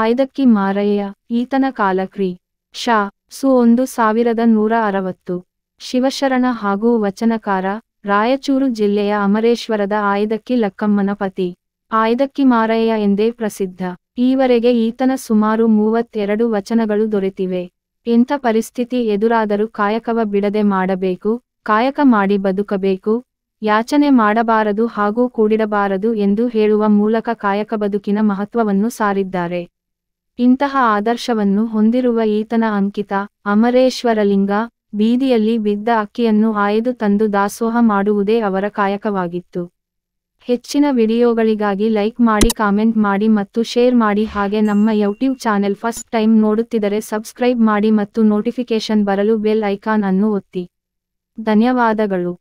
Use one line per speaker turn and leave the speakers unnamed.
ಆಯ್ದಕ್ಕಿ ಮಾರಯ್ಯ ಈತನ ಕಾಲಕ್ರಿ ಶಾ ಸು ಒಂದು ಸಾವಿರದ ನೂರ ಅರವತ್ತು ಶಿವಶರಣ ಹಾಗೂ ವಚನಕಾರ ರಾಯಚೂರು ಜಿಲ್ಲೆಯ ಅಮರೇಶ್ವರದ ಆಯ್ದಕ್ಕಿ ಲಕ್ಕಮ್ಮನ ಪತಿ ಆಯ್ದಕ್ಕಿ ಮಾರಯ್ಯ ಎಂದೇ ಪ್ರಸಿದ್ಧ ಈವರೆಗೆ ಈತನ ಸುಮಾರು ಮೂವತ್ತೆರಡು ವಚನಗಳು ದೊರೆತಿವೆ ಎಂಥ ಪರಿಸ್ಥಿತಿ ಎದುರಾದರೂ ಕಾಯಕವ ಬಿಡದೆ ಮಾಡಬೇಕು ಕಾಯಕ ಮಾಡಿ ಬದುಕಬೇಕು ಯಾಚನೆ ಮಾಡಬಾರದು ಹಾಗೂ ಕೂಡಿಡಬಾರದು ಎಂದು ಹೇಳುವ ಮೂಲಕ ಕಾಯಕ ಬದುಕಿನ ಮಹತ್ವವನ್ನು ಸಾರಿದ್ದಾರೆ ಇಂತಹ ಆದರ್ಶವನ್ನು ಹೊಂದಿರುವ ಈತನ ಅಂಕಿತ ಅಮರೇಶ್ವರಲಿಂಗ ಬೀದಿಯಲ್ಲಿ ಬಿದ್ದ ಅಕ್ಕಿಯನ್ನು ಆಯ್ದು ತಂದು ದಾಸೋಹ ಮಾಡುವುದೇ ಅವರ ಕಾಯಕವಾಗಿತ್ತು ಹೆಚ್ಚಿನ ವಿಡಿಯೋಗಳಿಗಾಗಿ ಲೈಕ್ ಮಾಡಿ ಕಾಮೆಂಟ್ ಮಾಡಿ ಮತ್ತು ಶೇರ್ ಮಾಡಿ ಹಾಗೆ ನಮ್ಮ ಯೂಟ್ಯೂಬ್ ಚಾನೆಲ್ ಫಸ್ಟ್ ಟೈಮ್ ನೋಡುತ್ತಿದ್ದರೆ ಸಬ್ಸ್ಕ್ರೈಬ್ ಮಾಡಿ ಮತ್ತು ನೋಟಿಫಿಕೇಶನ್ ಬರಲು ಬೆಲ್ ಐಕಾನ್ ಅನ್ನು ಒತ್ತಿ ಧನ್ಯವಾದಗಳು